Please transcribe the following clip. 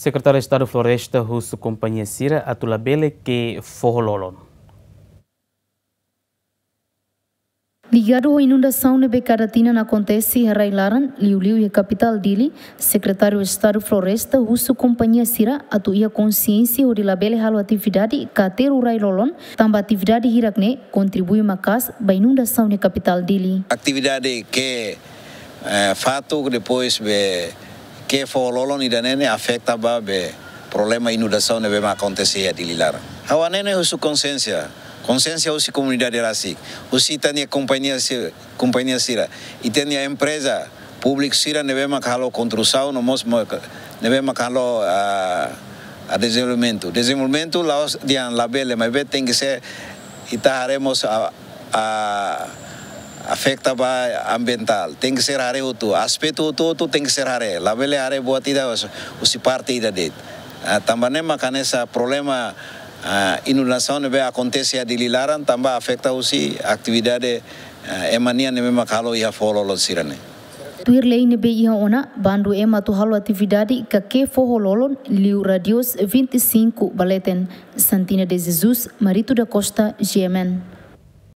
Secretário de Estado Floresta Russo Companhia Cira Atulabele que forrololon. Ligado à inundação de Becaratina na acontece Railaran, Liuliu e a capital dele, secretário de Estado Floresta, Russo Companhia Sira, atuia consciência o dilabele halo atividade cater o Railolon, tamba atividade Hirakne, contribui macas para inundação na capital dele. Atividade que é, eh, fato depois be, que ni denene afecta ba be problema inundação nebe ma acontecer de lilar. Awanene usu consciência, consciência es comunidade rasi, usi tania companhia sira, companhia sira, e tania empresa pública sira nebe ma kalo construção no mos nebe ma kalo a a desenvolvimento. Desenvolvimento laos dian labele, mas tem que ser itaharemos a, a afecta ba ambiental. Tem que ser área outro. Aspecto outro, outro tem que ser área. Lá vele área boa tida, o se parte ida dit ah, Também problema ah, inundação nebe acontece a dililaran, também afecta usi aktividade atividade ah, emania nebe makalo ia folo lo sirane. Tuir lain be iha ona bandu ema tu halu atividade ka ke liu radios 25 baleten Santina de Jesus Marito da Costa, jemen.